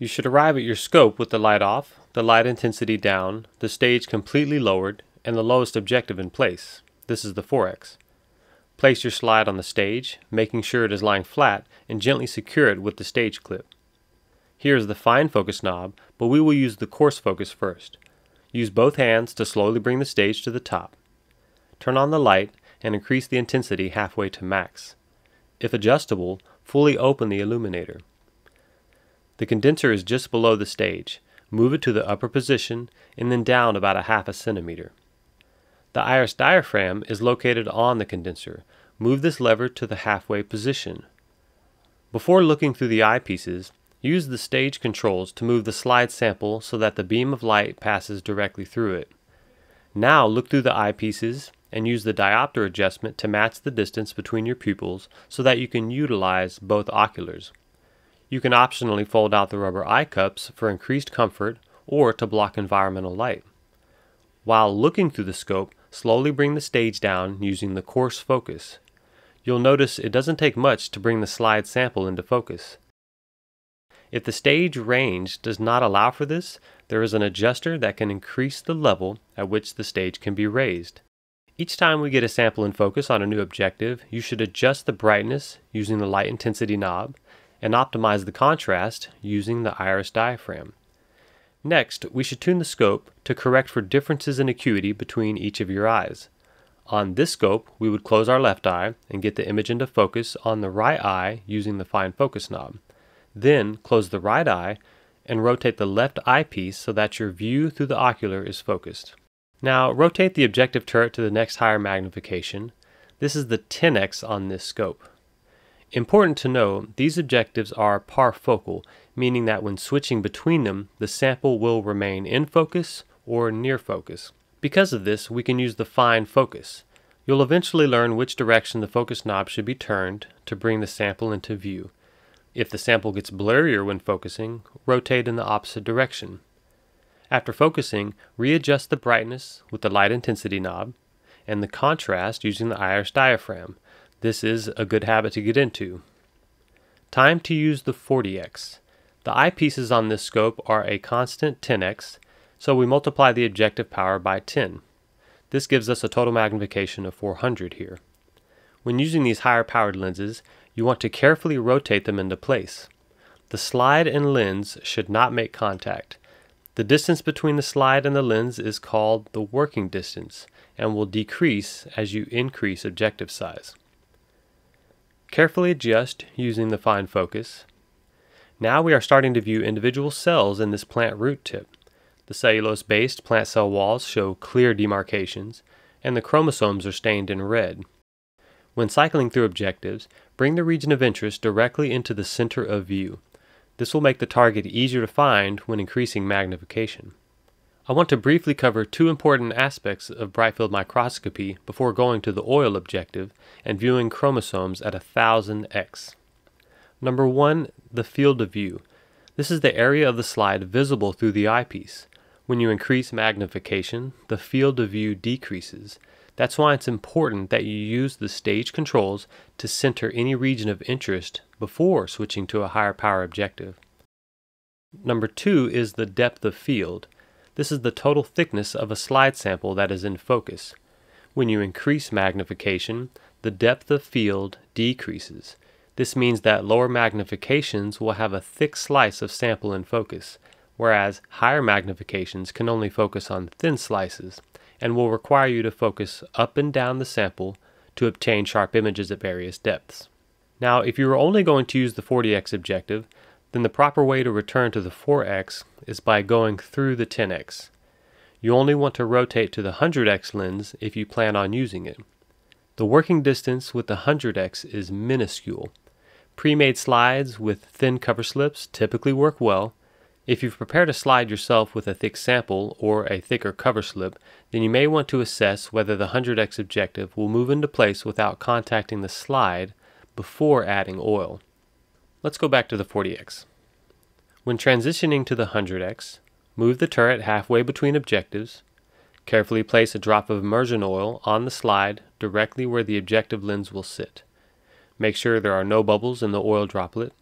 You should arrive at your scope with the light off, the light intensity down, the stage completely lowered, and the lowest objective in place. This is the 4X. Place your slide on the stage, making sure it is lying flat, and gently secure it with the stage clip. Here is the fine focus knob, but we will use the coarse focus first. Use both hands to slowly bring the stage to the top. Turn on the light and increase the intensity halfway to max. If adjustable, fully open the illuminator. The condenser is just below the stage. Move it to the upper position and then down about a half a centimeter. The iris diaphragm is located on the condenser. Move this lever to the halfway position. Before looking through the eyepieces, use the stage controls to move the slide sample so that the beam of light passes directly through it. Now look through the eyepieces and use the diopter adjustment to match the distance between your pupils so that you can utilize both oculars. You can optionally fold out the rubber eye cups for increased comfort or to block environmental light. While looking through the scope, slowly bring the stage down using the coarse focus. You'll notice it doesn't take much to bring the slide sample into focus. If the stage range does not allow for this, there is an adjuster that can increase the level at which the stage can be raised. Each time we get a sample in focus on a new objective, you should adjust the brightness using the light intensity knob and optimize the contrast using the iris diaphragm. Next, we should tune the scope to correct for differences in acuity between each of your eyes. On this scope, we would close our left eye and get the image into focus on the right eye using the fine focus knob. Then, close the right eye and rotate the left eyepiece so that your view through the ocular is focused. Now, rotate the objective turret to the next higher magnification. This is the 10x on this scope. Important to know, these objectives are parfocal, meaning that when switching between them, the sample will remain in focus or near focus. Because of this, we can use the fine focus. You'll eventually learn which direction the focus knob should be turned to bring the sample into view. If the sample gets blurrier when focusing, rotate in the opposite direction. After focusing, readjust the brightness with the light intensity knob and the contrast using the iris diaphragm. This is a good habit to get into. Time to use the 40x. The eyepieces on this scope are a constant 10x, so we multiply the objective power by 10. This gives us a total magnification of 400 here. When using these higher powered lenses, you want to carefully rotate them into place. The slide and lens should not make contact. The distance between the slide and the lens is called the working distance and will decrease as you increase objective size. Carefully adjust using the fine focus. Now we are starting to view individual cells in this plant root tip. The cellulose-based plant cell walls show clear demarcations, and the chromosomes are stained in red. When cycling through objectives, bring the region of interest directly into the center of view. This will make the target easier to find when increasing magnification. I want to briefly cover two important aspects of Brightfield microscopy before going to the oil objective and viewing chromosomes at 1000x. Number one, the field of view. This is the area of the slide visible through the eyepiece. When you increase magnification, the field of view decreases. That's why it's important that you use the stage controls to center any region of interest before switching to a higher power objective. Number two is the depth of field. This is the total thickness of a slide sample that is in focus. When you increase magnification, the depth of field decreases. This means that lower magnifications will have a thick slice of sample in focus, whereas higher magnifications can only focus on thin slices and will require you to focus up and down the sample to obtain sharp images at various depths. Now, if you are only going to use the 40x objective, then the proper way to return to the 4x is by going through the 10x. You only want to rotate to the 100x lens if you plan on using it. The working distance with the 100x is minuscule. Pre-made slides with thin cover slips typically work well. If you've prepared a slide yourself with a thick sample or a thicker cover slip, then you may want to assess whether the 100x objective will move into place without contacting the slide before adding oil. Let's go back to the 40X. When transitioning to the 100X, move the turret halfway between objectives, carefully place a drop of immersion oil on the slide directly where the objective lens will sit. Make sure there are no bubbles in the oil droplet,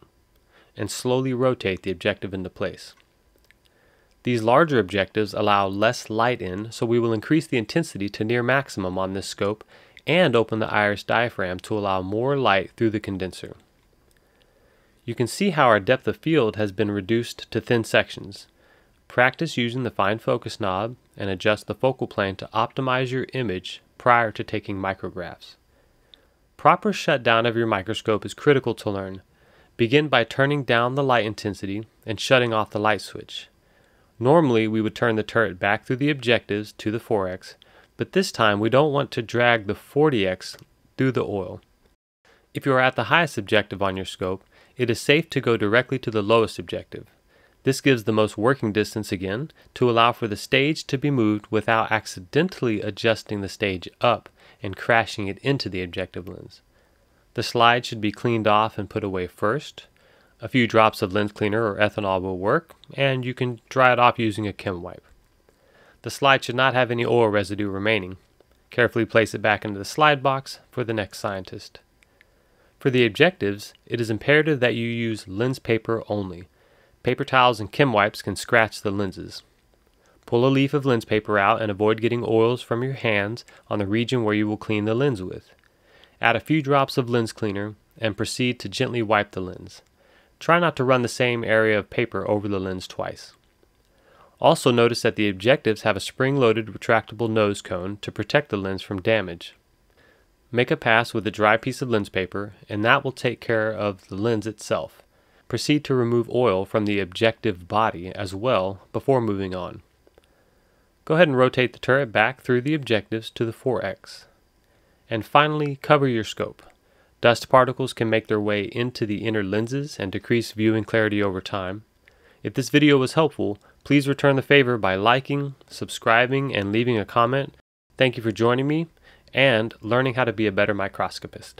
and slowly rotate the objective into place. These larger objectives allow less light in, so we will increase the intensity to near maximum on this scope and open the iris diaphragm to allow more light through the condenser. You can see how our depth of field has been reduced to thin sections. Practice using the fine focus knob and adjust the focal plane to optimize your image prior to taking micrographs. Proper shutdown of your microscope is critical to learn. Begin by turning down the light intensity and shutting off the light switch. Normally, we would turn the turret back through the objectives to the 4X, but this time we don't want to drag the 40X through the oil. If you are at the highest objective on your scope, it is safe to go directly to the lowest objective. This gives the most working distance again to allow for the stage to be moved without accidentally adjusting the stage up and crashing it into the objective lens. The slide should be cleaned off and put away first. A few drops of lens cleaner or ethanol will work, and you can dry it off using a chem wipe. The slide should not have any oil residue remaining. Carefully place it back into the slide box for the next scientist. For the objectives, it is imperative that you use lens paper only. Paper towels and chem wipes can scratch the lenses. Pull a leaf of lens paper out and avoid getting oils from your hands on the region where you will clean the lens with. Add a few drops of lens cleaner and proceed to gently wipe the lens. Try not to run the same area of paper over the lens twice. Also notice that the objectives have a spring-loaded retractable nose cone to protect the lens from damage. Make a pass with a dry piece of lens paper and that will take care of the lens itself. Proceed to remove oil from the objective body as well before moving on. Go ahead and rotate the turret back through the objectives to the 4x. And finally, cover your scope. Dust particles can make their way into the inner lenses and decrease viewing clarity over time. If this video was helpful, please return the favor by liking, subscribing, and leaving a comment. Thank you for joining me, and learning how to be a better microscopist.